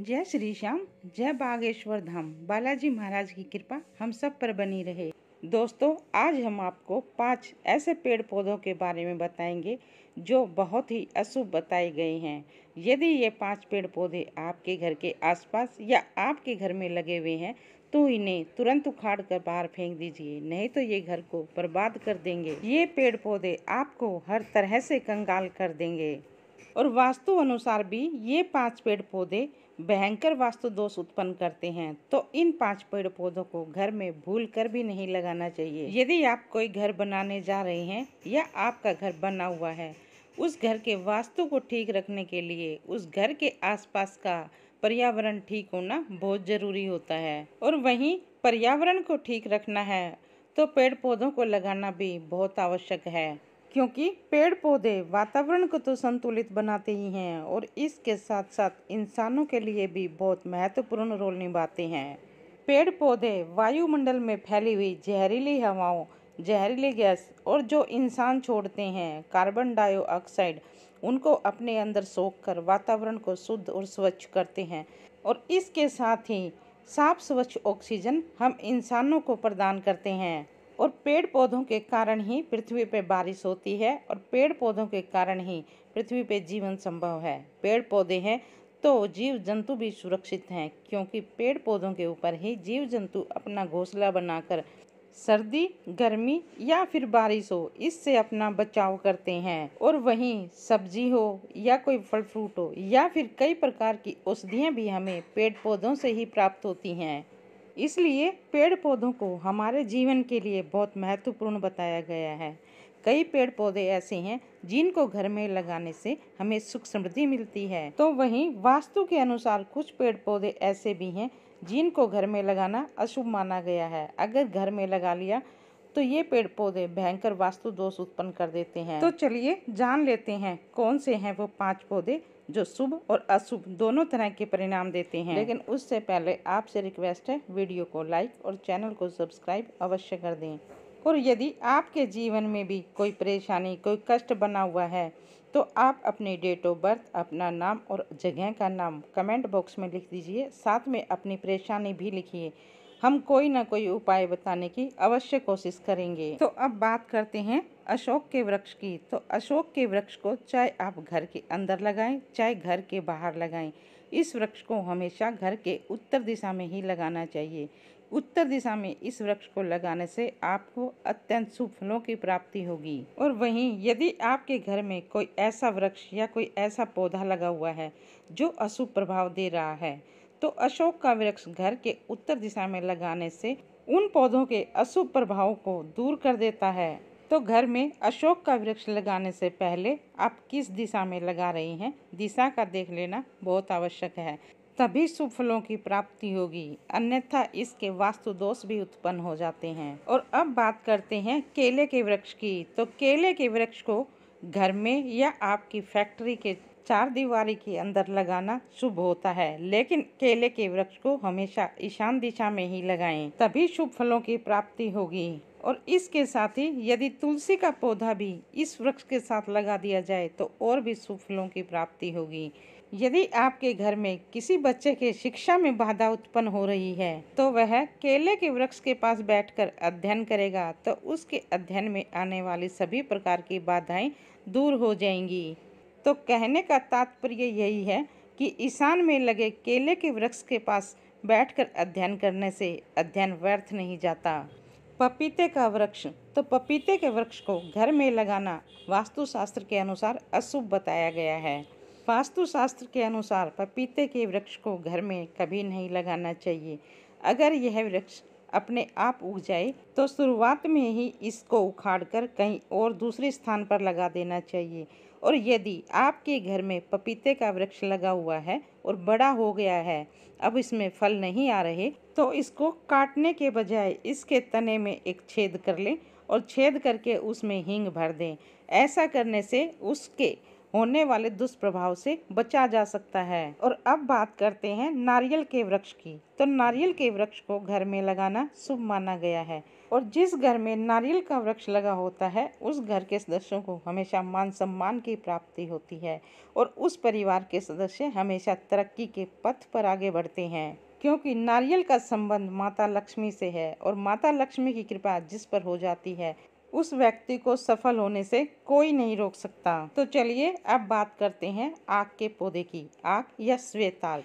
जय श्री श्याम जय बागेश्वर धाम बालाजी महाराज की कृपा हम सब पर बनी रहे दोस्तों आज हम आपको पांच ऐसे पेड़ पौधों के बारे में बताएंगे जो बहुत ही अशुभ बताए गए हैं यदि ये पांच पेड़ पौधे आपके घर के आसपास या आपके घर में लगे हुए हैं तो इन्हें तुरंत उखाड़ कर बाहर फेंक दीजिए नहीं तो ये घर को बर्बाद कर देंगे ये पेड़ पौधे आपको हर तरह से कंगाल कर देंगे और वास्तु अनुसार भी ये पांच पेड़ पौधे भयंकर वास्तु दोष उत्पन्न करते हैं तो इन पांच पेड़ पौधों को घर में भूल कर भी नहीं लगाना चाहिए यदि आप कोई घर बनाने जा रहे हैं या आपका घर बना हुआ है उस घर के वास्तु को ठीक रखने के लिए उस घर के आसपास का पर्यावरण ठीक होना बहुत ज़रूरी होता है और वहीं पर्यावरण को ठीक रखना है तो पेड़ पौधों को लगाना भी बहुत आवश्यक है क्योंकि पेड़ पौधे वातावरण को तो संतुलित बनाते ही हैं और इसके साथ साथ इंसानों के लिए भी बहुत महत्वपूर्ण रोल निभाते हैं पेड़ पौधे वायुमंडल में फैली हुई जहरीली हवाओं जहरीली गैस और जो इंसान छोड़ते हैं कार्बन डाइऑक्साइड उनको अपने अंदर सोख कर वातावरण को शुद्ध और स्वच्छ करते हैं और इसके साथ ही साफ स्वच्छ ऑक्सीजन हम इंसानों को प्रदान करते हैं और पेड़ पौधों के कारण ही पृथ्वी पर बारिश होती है और पेड़ पौधों के कारण ही पृथ्वी पर जीवन संभव है पेड़ पौधे हैं तो जीव जंतु भी सुरक्षित हैं क्योंकि पेड़ पौधों के ऊपर ही जीव जंतु अपना घोंसला बनाकर सर्दी गर्मी या फिर बारिश हो इससे अपना बचाव करते हैं और वहीं सब्जी हो या कोई फल फ्रूट हो या फिर कई प्रकार की औषधियाँ भी हमें पेड़ पौधों से ही प्राप्त होती हैं इसलिए पेड़ पौधों को हमारे जीवन के लिए बहुत महत्वपूर्ण बताया गया है कई पेड़ पौधे ऐसे हैं जिनको घर में लगाने से हमें सुख समृद्धि मिलती है तो वहीं वास्तु के अनुसार कुछ पेड़ पौधे ऐसे भी हैं जिनको घर में लगाना अशुभ माना गया है अगर घर में लगा लिया तो ये पेड़ पौधे भयंकर वास्तु दोष उत्पन्न कर देते हैं तो चलिए जान लेते हैं कौन से हैं वो पांच पौधे जो शुभ और अशुभ दोनों तरह के परिणाम देते हैं लेकिन उससे पहले आपसे रिक्वेस्ट है वीडियो को लाइक और चैनल को सब्सक्राइब अवश्य कर दें और यदि आपके जीवन में भी कोई परेशानी कोई कष्ट बना हुआ है तो आप अपनी डेट ऑफ बर्थ अपना नाम और जगह का नाम कमेंट बॉक्स में लिख दीजिए साथ में अपनी परेशानी भी लिखिए हम कोई ना कोई उपाय बताने की अवश्य कोशिश करेंगे तो अब बात करते हैं अशोक के वृक्ष की तो अशोक के वृक्ष को चाहे आप घर के अंदर लगाएं चाहे घर के बाहर लगाएं इस वृक्ष को हमेशा घर के उत्तर दिशा में ही लगाना चाहिए उत्तर दिशा में इस वृक्ष को लगाने से आपको अत्यंत सुफलों की प्राप्ति होगी और वहीं यदि आपके घर में कोई ऐसा वृक्ष या कोई ऐसा पौधा लगा हुआ है जो अशुभ प्रभाव दे रहा है तो अशोक का वृक्ष घर के उत्तर दिशा में लगाने से उन पौधों के अशुभ प्रभावों को दूर कर देता है तो घर में अशोक का वृक्ष लगाने से पहले आप किस दिशा में लगा रही हैं दिशा का देख लेना बहुत आवश्यक है तभी शुभ फलों की प्राप्ति होगी अन्यथा इसके वास्तु दोष भी उत्पन्न हो जाते हैं और अब बात करते हैं केले के वृक्ष की तो केले के वृक्ष को घर में या आपकी फैक्ट्री के चार दीवारी के अंदर लगाना शुभ होता है लेकिन केले के वृक्ष को हमेशा ईशान दिशा में ही लगाएं तभी शुभ फलों की प्राप्ति होगी और इसके साथ ही यदि तुलसी का पौधा भी इस वृक्ष के साथ लगा दिया जाए तो और भी शुभ फलों की प्राप्ति होगी यदि आपके घर में किसी बच्चे के शिक्षा में बाधा उत्पन्न हो रही है तो वह केले के वृक्ष के पास बैठकर अध्ययन करेगा तो उसके अध्ययन में आने वाली सभी प्रकार की बाधाएं दूर हो जाएंगी तो कहने का तात्पर्य यही है कि ईशान में लगे केले के वृक्ष के पास बैठकर अध्ययन करने से अध्ययन व्यर्थ नहीं जाता पपीते का वृक्ष तो पपीते के वृक्ष को घर में लगाना वास्तुशास्त्र के अनुसार अशुभ बताया गया है वास्तुशास्त्र के अनुसार पपीते के वृक्ष को घर में कभी नहीं लगाना चाहिए अगर यह वृक्ष अपने आप उग जाए तो शुरुआत में ही इसको उखाड़कर कहीं और दूसरे स्थान पर लगा देना चाहिए और यदि आपके घर में पपीते का वृक्ष लगा हुआ है और बड़ा हो गया है अब इसमें फल नहीं आ रहे तो इसको काटने के बजाय इसके तने में एक छेद कर लें और छेद करके उसमें हींग भर दें ऐसा करने से उसके होने वाले दुष्प्रभाव से बचा जा सकता है और अब बात करते हैं नारियल के वृक्ष की तो नारियल के वृक्ष को घर में लगाना शुभ माना गया है और जिस घर में नारियल का वृक्ष लगा होता है उस घर के सदस्यों को हमेशा मान सम्मान की प्राप्ति होती है और उस परिवार के सदस्य हमेशा तरक्की के पथ पर आगे बढ़ते हैं क्योंकि नारियल का संबंध माता लक्ष्मी से है और माता लक्ष्मी की कृपा जिस पर हो जाती है उस व्यक्ति को सफल होने से कोई नहीं रोक सकता तो चलिए अब बात करते हैं आग के पौधे की आग या श्वेताल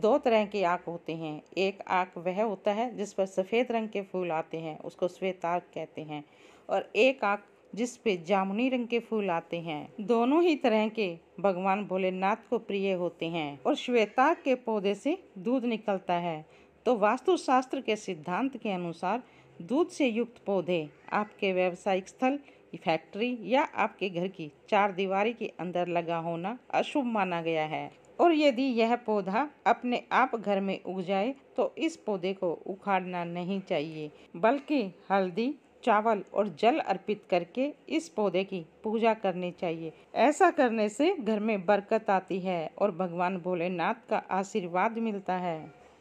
दो तरह के आँख होते हैं एक आँख वह होता है जिस पर सफ़ेद रंग के फूल आते हैं उसको आँख कहते हैं और एक आँख जिस पे जामुनी रंग के फूल आते हैं दोनों ही तरह के भगवान भोलेनाथ को प्रिय होते हैं और श्वेताक के पौधे से दूध निकलता है तो वास्तुशास्त्र के सिद्धांत के अनुसार दूध से युक्त पौधे आपके व्यावसायिक स्थल फैक्ट्री या आपके घर की चार दीवारी के अंदर लगा होना अशुभ माना गया है और यदि यह पौधा अपने आप घर में उग जाए तो इस पौधे को उखाड़ना नहीं चाहिए बल्कि हल्दी चावल और जल अर्पित करके इस पौधे की पूजा करनी चाहिए ऐसा करने से घर में बरकत आती है और भगवान भोलेनाथ का आशीर्वाद मिलता है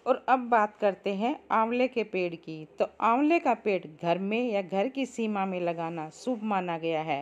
और अब बात करते हैं आंवले के पेड़ की तो आंवले का पेड़ घर में या घर की सीमा में लगाना शुभ माना गया है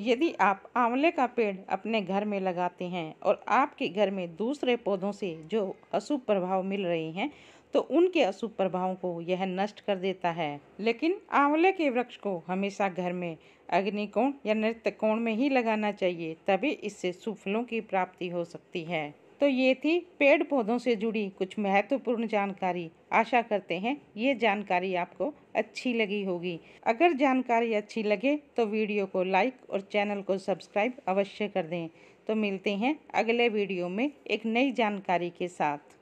यदि आप आंवले का पेड़ अपने घर में लगाते हैं और आपके घर में दूसरे पौधों से जो अशुभ प्रभाव मिल रहे हैं तो उनके अशुभ प्रभावों को यह नष्ट कर देता है लेकिन आंवले के वृक्ष को हमेशा घर में अग्निकोण या नृत्य कोण में ही लगाना चाहिए तभी इससे सुफलों की प्राप्ति हो सकती है तो ये थी पेड़ पौधों से जुड़ी कुछ महत्वपूर्ण जानकारी आशा करते हैं ये जानकारी आपको अच्छी लगी होगी अगर जानकारी अच्छी लगे तो वीडियो को लाइक और चैनल को सब्सक्राइब अवश्य कर दें तो मिलते हैं अगले वीडियो में एक नई जानकारी के साथ